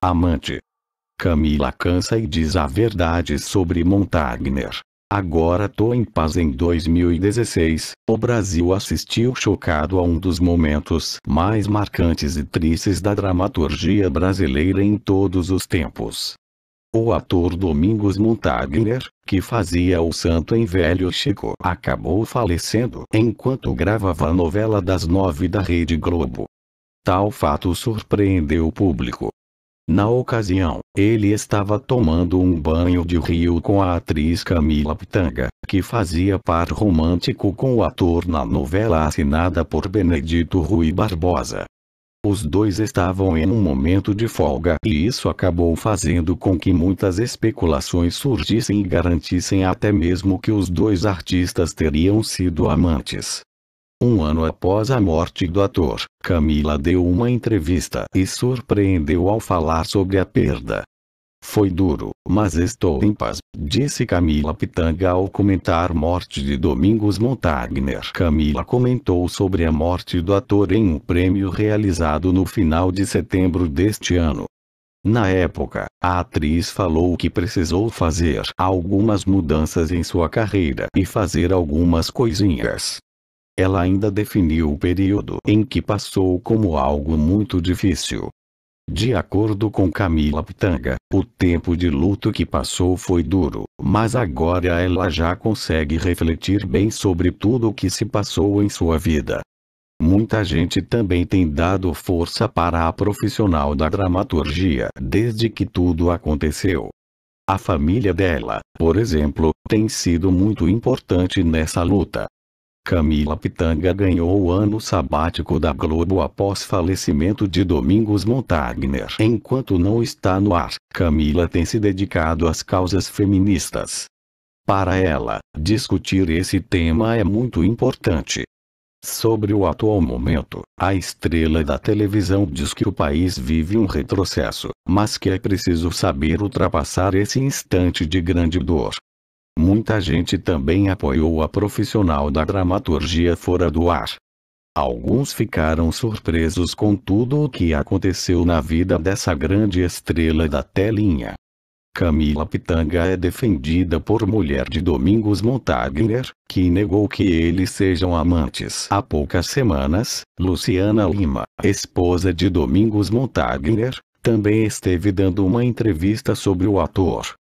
Amante. Camila cansa e diz a verdade sobre Montagner. Agora tô em paz em 2016, o Brasil assistiu chocado a um dos momentos mais marcantes e tristes da dramaturgia brasileira em todos os tempos. O ator Domingos Montagner, que fazia o santo em Velho Chico, acabou falecendo enquanto gravava a novela das nove da Rede Globo. Tal fato surpreendeu o público, na ocasião, ele estava tomando um banho de rio com a atriz Camila Pitanga, que fazia par romântico com o ator na novela assinada por Benedito Rui Barbosa. Os dois estavam em um momento de folga e isso acabou fazendo com que muitas especulações surgissem e garantissem até mesmo que os dois artistas teriam sido amantes. Um ano após a morte do ator, Camila deu uma entrevista e surpreendeu ao falar sobre a perda. Foi duro, mas estou em paz, disse Camila Pitanga ao comentar morte de Domingos Montagner. Camila comentou sobre a morte do ator em um prêmio realizado no final de setembro deste ano. Na época, a atriz falou que precisou fazer algumas mudanças em sua carreira e fazer algumas coisinhas. Ela ainda definiu o período em que passou como algo muito difícil. De acordo com Camila Pitanga, o tempo de luto que passou foi duro, mas agora ela já consegue refletir bem sobre tudo o que se passou em sua vida. Muita gente também tem dado força para a profissional da dramaturgia desde que tudo aconteceu. A família dela, por exemplo, tem sido muito importante nessa luta. Camila Pitanga ganhou o ano sabático da Globo após falecimento de Domingos Montagner. Enquanto não está no ar, Camila tem se dedicado às causas feministas. Para ela, discutir esse tema é muito importante. Sobre o atual momento, a estrela da televisão diz que o país vive um retrocesso, mas que é preciso saber ultrapassar esse instante de grande dor. Muita gente também apoiou a profissional da dramaturgia fora do ar. Alguns ficaram surpresos com tudo o que aconteceu na vida dessa grande estrela da telinha. Camila Pitanga é defendida por mulher de Domingos Montagner, que negou que eles sejam amantes. Há poucas semanas, Luciana Lima, esposa de Domingos Montagner, também esteve dando uma entrevista sobre o ator.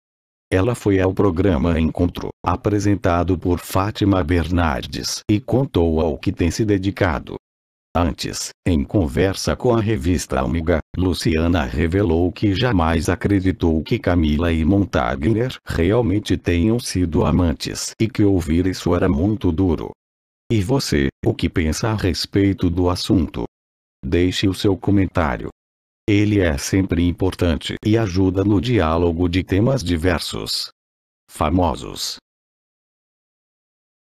Ela foi ao programa Encontro, apresentado por Fátima Bernardes, e contou ao que tem se dedicado. Antes, em conversa com a revista Amiga, Luciana revelou que jamais acreditou que Camila e Montagner realmente tenham sido amantes e que ouvir isso era muito duro. E você, o que pensa a respeito do assunto? Deixe o seu comentário. Ele é sempre importante e ajuda no diálogo de temas diversos. Famosos